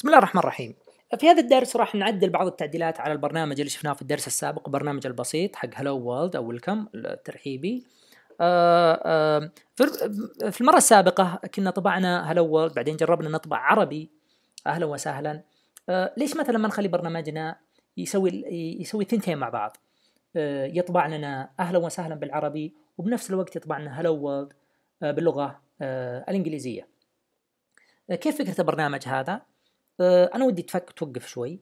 بسم الله الرحمن الرحيم في هذا الدرس راح نعدل بعض التعديلات على البرنامج اللي شفناه في الدرس السابق البرنامج البسيط حق هلو وورلد او ويلكم الترحيبي آه، آه، في المرة السابقة كنا طبعنا هلو وورلد بعدين جربنا نطبع عربي اهلا وسهلا آه، ليش مثلا ما نخلي برنامجنا يسوي يسوي ثنتين مع بعض يطبع لنا اهلا وسهلا بالعربي وبنفس الوقت يطبع لنا هلو وورلد باللغة الانجليزية كيف فكرة البرنامج هذا؟ آه، انا ودي تفك توقف شوي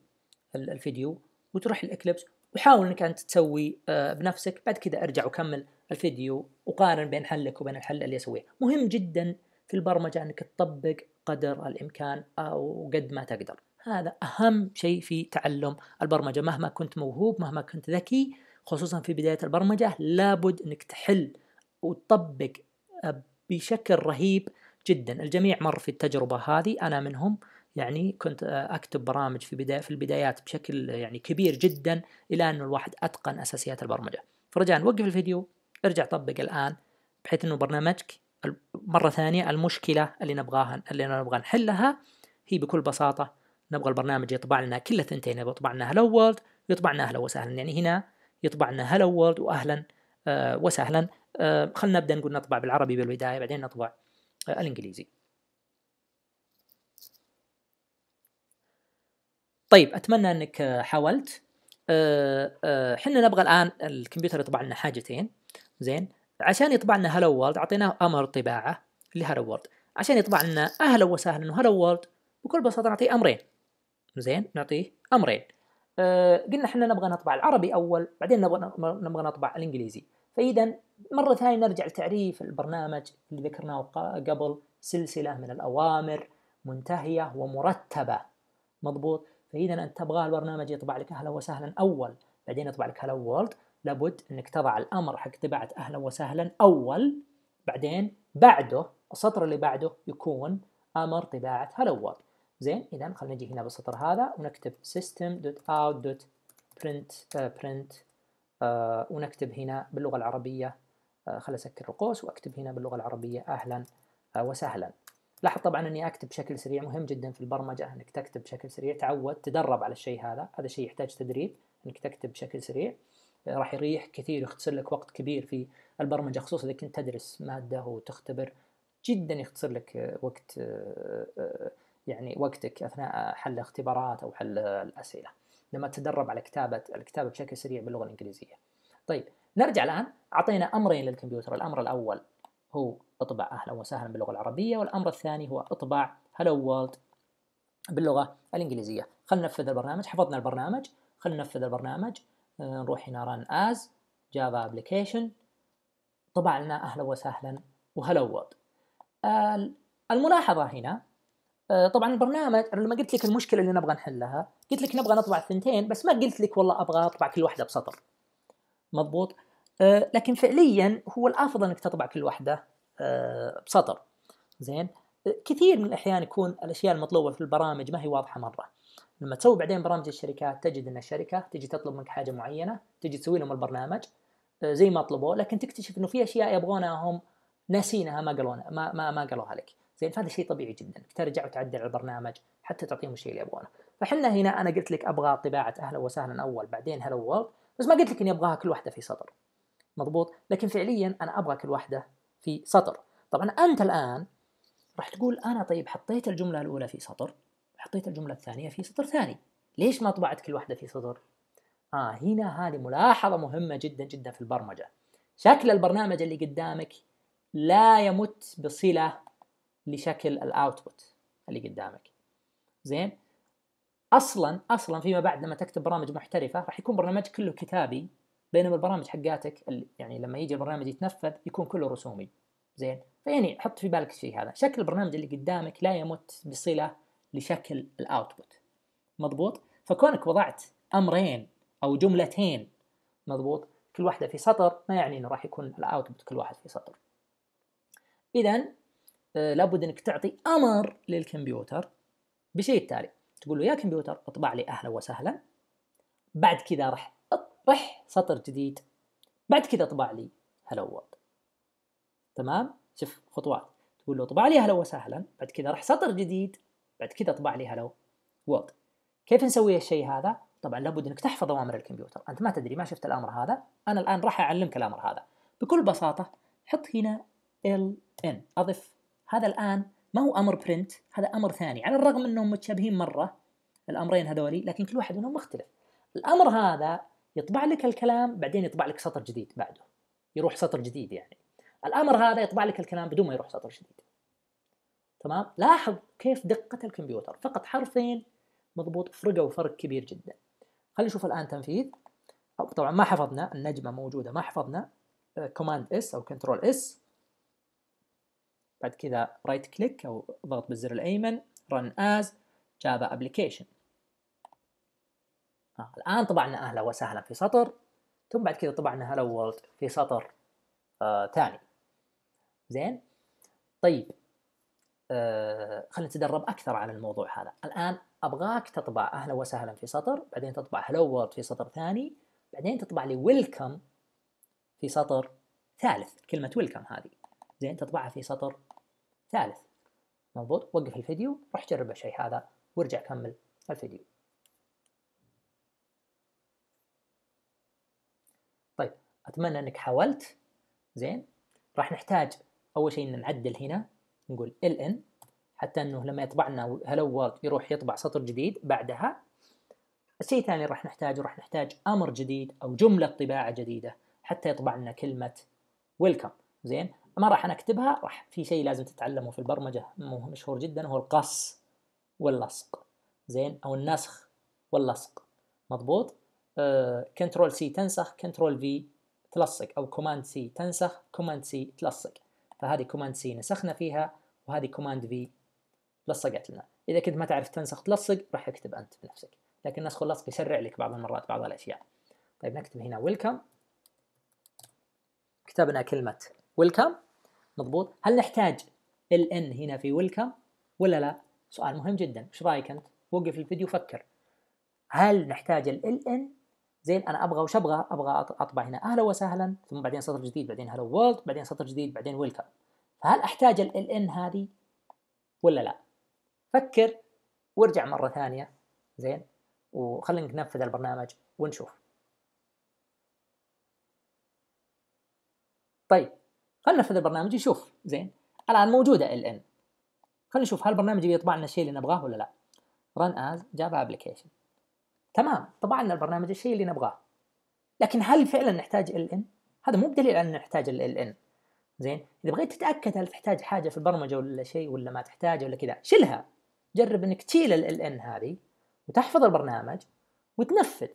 الفيديو وتروح الاكليبس وحاول انك انت تسوي آه، بنفسك بعد كذا ارجع وكمل الفيديو وقارن بين حلك وبين الحل اللي اسويه مهم جدا في البرمجه انك تطبق قدر الامكان او قد ما تقدر هذا اهم شيء في تعلم البرمجه مهما كنت موهوب مهما كنت ذكي خصوصا في بدايه البرمجه لابد انك تحل وتطبق بشكل رهيب جدا الجميع مر في التجربه هذه انا منهم يعني كنت آه، اكتب برامج في بدايه في البدايات بشكل يعني كبير جدا الى ان الواحد اتقن اساسيات البرمجه فرجاء وقف الفيديو ارجع طبق الان بحيث انه برنامجك مره ثانيه المشكله اللي نبغاها اللي نبغى نحلها هي بكل بساطه نبغى البرنامج يطبع لنا كل ثنتين يطبع لنا هلو وورلد يطبع لنا اهلا وسهلا يعني هنا يطبع لنا هلو وورلد واهلا آه، وسهلا آه، خلينا نبدا نقول نطبع بالعربي بالبدايه بعدين نطبع الانجليزي طيب اتمنى انك آه، حاولت احنا آه، آه، نبغى الان الكمبيوتر يطبع لنا حاجتين زين عشان يطبع لنا هلو وورد اعطيناه امر طباعه لهلو وورد عشان يطبع لنا اهلا وسهلا انه هلو وورد بكل بساطه نعطيه امرين زين نعطيه امرين أه قلنا احنا نبغى نطبع العربي اول بعدين نبغى نبغى نطبع الانجليزي فاذا مره ثانيه نرجع لتعريف البرنامج اللي ذكرناه قبل سلسله من الاوامر منتهيه ومرتبه مضبوط فاذا انت تبغى البرنامج يطبع لك اهلا وسهلا اول بعدين يطبع لك هلا وورلد لابد انك تضع الامر حق طباعه اهلا وسهلا اول بعدين بعده السطر اللي بعده يكون امر طباعه هلا وورلد زين اذا خلينا نجي هنا بالسطر هذا ونكتب system.out.print آه، print آه، ونكتب هنا باللغه العربيه آه، خل اسكر القوس واكتب هنا باللغه العربيه اهلا وسهلا لاحظ طبعا اني اكتب بشكل سريع مهم جدا في البرمجه انك تكتب بشكل سريع تعود تدرب على الشيء هذا هذا شيء يحتاج تدريب انك تكتب بشكل سريع آه، راح يريح كثير يختصر لك وقت كبير في البرمجه خصوصا اذا كنت تدرس ماده وتختبر جدا يختصر لك آه، وقت آه، يعني وقتك اثناء حل اختبارات او حل الاسئله لما تتدرب على كتابه الكتابه بشكل سريع باللغه الانجليزيه. طيب نرجع الان اعطينا امرين للكمبيوتر، الامر الاول هو اطبع أهلا وسهلا باللغة العربية والأمر الثاني هو اطبع هلو وورلد باللغة الإنجليزية خلينا ننفذ البرنامج حفظنا البرنامج خلينا ننفذ البرنامج آه، نروح هنا ران از جافا ابلكيشن طبع لنا أهلا وسهلا وهلو وورلد الملاحظة هنا آه، طبعا البرنامج انا لما قلت لك المشكله اللي نبغى نحلها قلت لك نبغى نطبع الثنتين بس ما قلت لك والله ابغى اطبع كل واحده بسطر مضبوط آه، لكن فعليا هو الافضل انك تطبع كل واحده آه، بسطر زين كثير من الاحيان يكون الاشياء المطلوبه في البرامج ما هي واضحه مره لما تسوي بعدين برامج الشركات تجد ان الشركه تجي تطلب منك حاجه معينه تجي تسوي لهم البرنامج آه، زي ما طلبوه لكن تكتشف انه في اشياء يبغونها هم ناسينها ما قالونا ما ما, ما قالوها لك زين فهذا شيء طبيعي جدا ترجع وتعدل على البرنامج حتى تعطيهم الشيء اللي يبغونه فحنا هنا انا قلت لك ابغى طباعه اهلا وسهلا اول بعدين هلا بس ما قلت لك اني ابغاها كل واحده في سطر مضبوط لكن فعليا انا ابغى كل واحده في سطر طبعا أنت الآن راح تقول أنا طيب حطيت الجملة الأولى في سطر حطيت الجملة الثانية في سطر ثاني ليش ما طبعت كل واحدة في سطر؟ آه هنا هذه ملاحظة مهمة جدا جدا في البرمجة شكل البرنامج اللي قدامك لا يمت بصلة لشكل الاوتبوت اللي قدامك زين اصلا اصلا فيما بعد لما تكتب برامج محترفه راح يكون برنامج كله كتابي بينما البرامج حقاتك اللي يعني لما يجي البرنامج يتنفذ يكون كله رسومي زين فيعني حط في بالك الشيء هذا شكل البرنامج اللي قدامك لا يمت بصله لشكل الاوتبوت مضبوط فكونك وضعت امرين او جملتين مضبوط كل واحده في سطر ما يعني انه راح يكون الاوتبوت كل واحد في سطر اذا آه، لابد انك تعطي امر للكمبيوتر بشيء التالي تقول له يا كمبيوتر اطبع لي اهلا وسهلا بعد كذا راح اطرح سطر جديد بعد كذا اطبع لي هلا وورد تمام شوف خطوات تقول له اطبع لي اهلا وسهلا بعد كذا راح سطر جديد بعد كذا اطبع لي هلو وورد كيف نسوي الشيء هذا طبعا لابد انك تحفظ اوامر الكمبيوتر انت ما تدري ما شفت الامر هذا انا الان راح اعلمك الامر هذا بكل بساطه حط هنا ال ان اضف هذا الان ما هو امر برنت هذا امر ثاني على الرغم انهم متشابهين مره الامرين هذولي لكن كل واحد منهم مختلف الامر هذا يطبع لك الكلام بعدين يطبع لك سطر جديد بعده يروح سطر جديد يعني الامر هذا يطبع لك الكلام بدون ما يروح سطر شديد تمام لاحظ كيف دقه الكمبيوتر فقط حرفين مضبوط فرقوا فرق كبير جدا خلينا نشوف الان تنفيذ طبعا ما حفظنا النجمه موجوده ما حفظنا آه، كوماند اس او كنترول اس بعد كذا رايت كليك او ضغط بالزر الايمن رن از جافا ابلكيشن الان طبعنا اهلا وسهلا في سطر ثم بعد كذا طبعنا هلا وورلد في سطر آه ثاني زين طيب آه خلينا نتدرب اكثر على الموضوع هذا الان ابغاك تطبع اهلا وسهلا في سطر بعدين تطبع هلو وورد في سطر ثاني بعدين تطبع لي ويلكم في سطر ثالث كلمه ويلكم هذه زين تطبعها في سطر ثالث مضبوط وقف الفيديو روح جرب الشيء هذا وارجع كمل الفيديو طيب اتمنى انك حاولت زين راح نحتاج اول شيء نعدل هنا نقول ln حتى انه لما يطبع لنا هلو وورد يروح يطبع سطر جديد بعدها الشيء الثاني راح نحتاجه راح نحتاج امر جديد او جمله طباعه جديده حتى يطبع لنا كلمه ويلكم زين ما راح نكتبها راح في شيء لازم تتعلمه في البرمجه مشهور جدا هو القص واللصق زين او النسخ واللصق مضبوط كنترول آه، سي تنسخ كنترول في تلصق او كوماند سي تنسخ كوماند سي تلصق فهذه كوماند سي نسخنا فيها وهذه كوماند في لصقت لنا اذا كنت ما تعرف تنسخ تلصق راح اكتب انت بنفسك لكن نسخ اللصق يسرع لك بعض المرات بعض الاشياء طيب نكتب هنا ويلكم كتبنا كلمه ويلكم مضبوط هل نحتاج ال ان هنا في ويلكم ولا لا سؤال مهم جدا ايش رايك انت وقف الفيديو فكر هل نحتاج ال ان زين انا ابغى وش ابغى؟ ابغى اطبع هنا اهلا وسهلا ثم بعدين سطر جديد بعدين هلو وورلد بعدين سطر جديد بعدين ويلكم فهل احتاج ال ان هذه ولا لا؟ فكر وارجع مره ثانيه زين وخلينا ننفذ البرنامج ونشوف طيب خلينا ننفذ البرنامج نشوف زين الان موجوده ال ان خلينا نشوف هل البرنامج بيطبع لنا الشيء اللي نبغاه ولا لا run as java application تمام طبعنا البرنامج الشيء اللي نبغاه لكن هل فعلا نحتاج ال ان؟ هذا مو بدليل على ان نحتاج ال ان زين اذا بغيت تتاكد هل تحتاج حاجه في البرمجه ولا شيء ولا ما تحتاج ولا كذا شلها جرب انك تشيل ال ان هذه وتحفظ البرنامج وتنفذ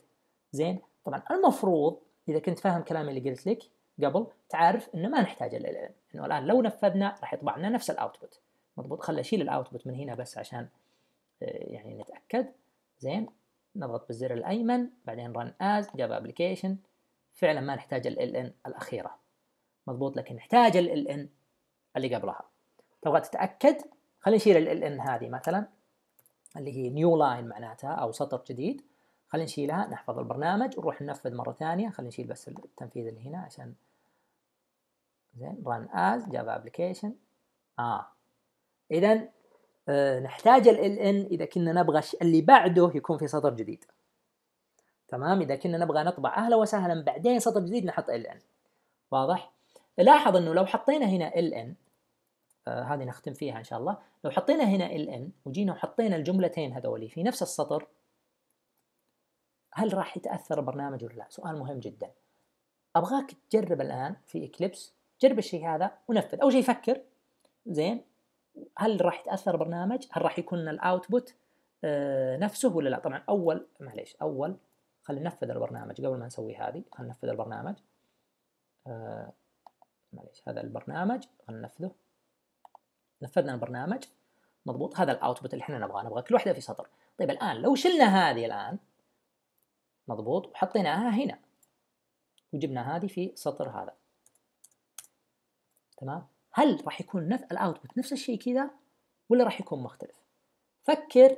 زين طبعا المفروض اذا كنت فاهم كلامي اللي قلت لك قبل تعرف انه ما نحتاج ال ان انه الان لو نفذنا راح يطبع لنا نفس الاوتبوت مضبوط خلي اشيل الاوتبوت من هنا بس عشان آه، يعني نتاكد زين نضغط بالزر الأيمن بعدين رن از جافا ابلكيشن فعلا ما نحتاج ال ان الأخيرة مضبوط لكن نحتاج ال ان اللي قبلها تبغى تتأكد خلينا نشيل ال ان هذه مثلا اللي هي نيو لاين معناتها أو سطر جديد خلينا نشيلها نحفظ البرنامج ونروح ننفذ مرة ثانية خلينا نشيل بس التنفيذ اللي هنا عشان زين Run از جافا ابلكيشن اه اذا آه، نحتاج ال ان اذا كنا نبغى اللي بعده يكون في سطر جديد تمام اذا كنا نبغى نطبع اهلا وسهلا بعدين سطر جديد نحط ال ان واضح لاحظ انه لو حطينا هنا ال ان آه هذه نختم فيها ان شاء الله لو حطينا هنا ال ان وجينا وحطينا الجملتين هذولي في نفس السطر هل راح يتاثر البرنامج ولا لا سؤال مهم جدا ابغاك تجرب الان في اكليبس جرب الشيء هذا ونفذ اول شيء فكر زين هل راح يتاثر برنامج؟ هل راح يكون الاوتبوت آه، نفسه ولا لا؟ طبعا اول معليش اول خلينا ننفذ البرنامج قبل ما نسوي هذه خلينا ننفذ البرنامج آه، معليش هذا البرنامج خلينا ننفذه نفذنا البرنامج مضبوط هذا الاوتبوت اللي احنا نبغاه نبغى كل واحده في سطر طيب الان لو شلنا هذه الان مضبوط وحطيناها هنا وجبنا هذه في سطر هذا تمام هل راح يكون نفس الاوتبوت نفس الشيء كذا ولا راح يكون مختلف فكر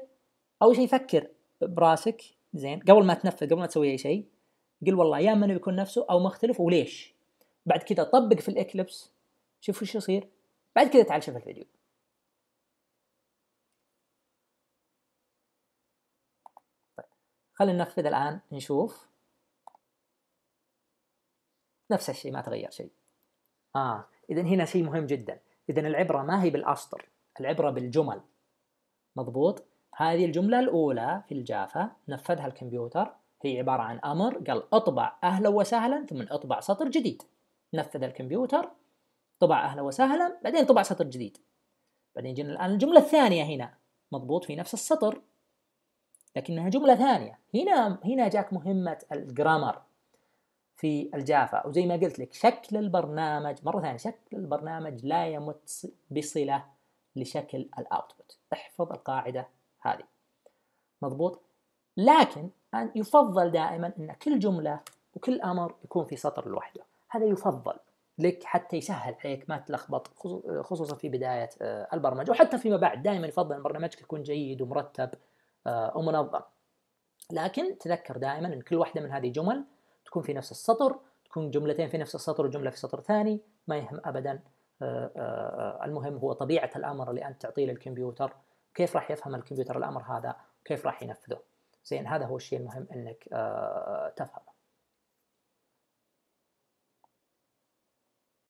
اول شيء فكر براسك زين قبل ما تنفذ قبل ما تسوي اي شيء قل والله يا اما انه بيكون نفسه او مختلف وليش بعد كذا طبق في الاكليبس شوف وش يصير بعد كذا تعال شوف الفيديو طيب، خلينا ننفذ الان نشوف نفس الشيء ما تغير شيء اه إذا هنا شيء مهم جدا إذا العبرة ما هي بالأسطر العبرة بالجمل مضبوط هذه الجملة الأولى في الجافة نفذها الكمبيوتر هي عبارة عن أمر قال اطبع أهلا وسهلا ثم اطبع سطر جديد نفذ الكمبيوتر طبع أهلا وسهلا بعدين طبع سطر جديد بعدين جينا الآن الجملة الثانية هنا مضبوط في نفس السطر لكنها جملة ثانية هنا هنا جاك مهمة الجرامر في الجافا وزي ما قلت لك شكل البرنامج مرة ثانية شكل البرنامج لا يمت بصلة لشكل الأوتبوت احفظ القاعدة هذه مضبوط لكن أن يفضل دائما أن كل جملة وكل أمر يكون في سطر لوحده هذا يفضل لك حتى يسهل عليك ما تلخبط خصوصا في بداية آه، البرمجة وحتى فيما بعد دائما يفضل أن برنامجك يكون جيد ومرتب آه، ومنظم لكن تذكر دائما أن كل واحدة من هذه الجمل تكون في نفس السطر تكون جملتين في نفس السطر وجمله في سطر ثاني ما يهم ابدا آه، آه، آه، المهم هو طبيعه الامر اللي انت تعطيه للكمبيوتر كيف راح يفهم الكمبيوتر الامر هذا وكيف راح ينفذه زين هذا هو الشيء المهم انك تفهمه